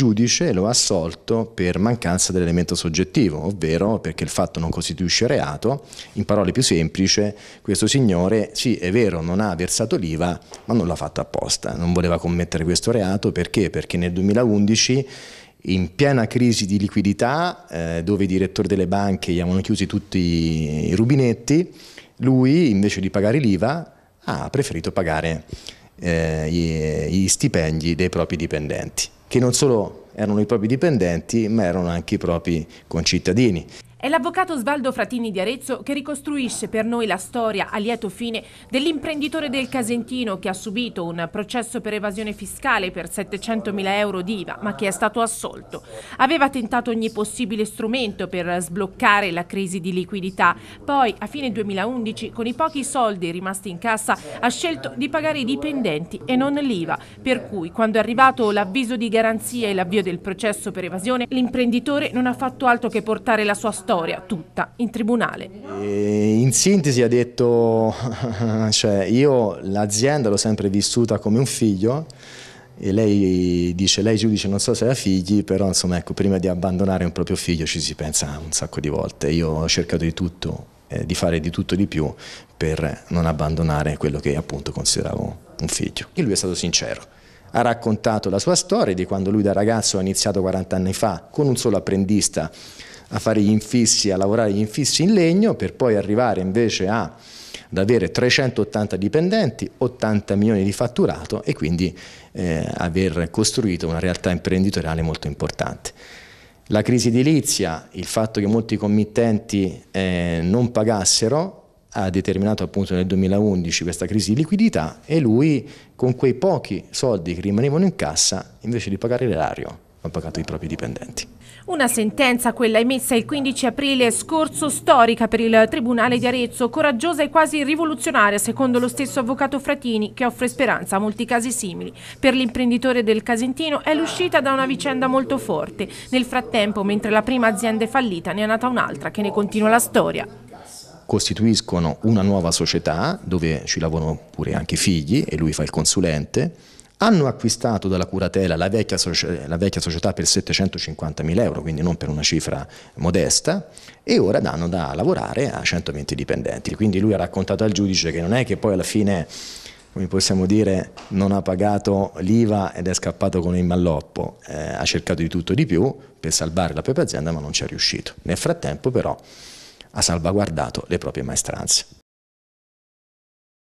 giudice lo ha assolto per mancanza dell'elemento soggettivo, ovvero perché il fatto non costituisce reato. In parole più semplici, questo signore, sì, è vero, non ha versato l'IVA, ma non l'ha fatto apposta, non voleva commettere questo reato perché? Perché nel 2011 in piena crisi di liquidità, eh, dove i direttori delle banche gli avevano chiusi tutti i rubinetti, lui invece di pagare l'IVA ha preferito pagare eh, gli, gli stipendi dei propri dipendenti che non solo erano i propri dipendenti ma erano anche i propri concittadini. È l'avvocato Svaldo Fratini di Arezzo che ricostruisce per noi la storia a lieto fine dell'imprenditore del Casentino che ha subito un processo per evasione fiscale per 700.000 euro di IVA ma che è stato assolto. Aveva tentato ogni possibile strumento per sbloccare la crisi di liquidità, poi a fine 2011 con i pochi soldi rimasti in cassa ha scelto di pagare i dipendenti e non l'IVA, per cui quando è arrivato l'avviso di garanzia e l'avvio del processo per evasione l'imprenditore non ha fatto altro che portare la sua storia storia tutta in tribunale. In sintesi ha detto, cioè io l'azienda l'ho sempre vissuta come un figlio, e lei dice, lei giudice non so se ha figli, però insomma ecco, prima di abbandonare un proprio figlio ci si pensa un sacco di volte, io ho cercato di tutto, eh, di fare di tutto di più per non abbandonare quello che appunto consideravo un figlio. E lui è stato sincero, ha raccontato la sua storia di quando lui da ragazzo ha iniziato 40 anni fa con un solo apprendista a fare gli infissi, a lavorare gli infissi in legno per poi arrivare invece a, ad avere 380 dipendenti, 80 milioni di fatturato e quindi eh, aver costruito una realtà imprenditoriale molto importante. La crisi edilizia, il fatto che molti committenti eh, non pagassero, ha determinato appunto nel 2011 questa crisi di liquidità e lui con quei pochi soldi che rimanevano in cassa, invece di pagare l'erario, ha pagato i propri dipendenti. Una sentenza, quella emessa il 15 aprile scorso, storica per il Tribunale di Arezzo, coraggiosa e quasi rivoluzionaria, secondo lo stesso avvocato Fratini, che offre speranza a molti casi simili. Per l'imprenditore del Casentino è l'uscita da una vicenda molto forte. Nel frattempo, mentre la prima azienda è fallita, ne è nata un'altra che ne continua la storia costituiscono una nuova società dove ci lavorano pure anche i figli e lui fa il consulente hanno acquistato dalla curatela la vecchia, la vecchia società per 750.000 euro, quindi non per una cifra modesta, e ora danno da lavorare a 120 dipendenti. Quindi lui ha raccontato al giudice che non è che poi alla fine come possiamo dire, non ha pagato l'IVA ed è scappato con il malloppo, eh, ha cercato di tutto e di più per salvare la propria azienda ma non ci è riuscito. Nel frattempo però ha salvaguardato le proprie maestranze.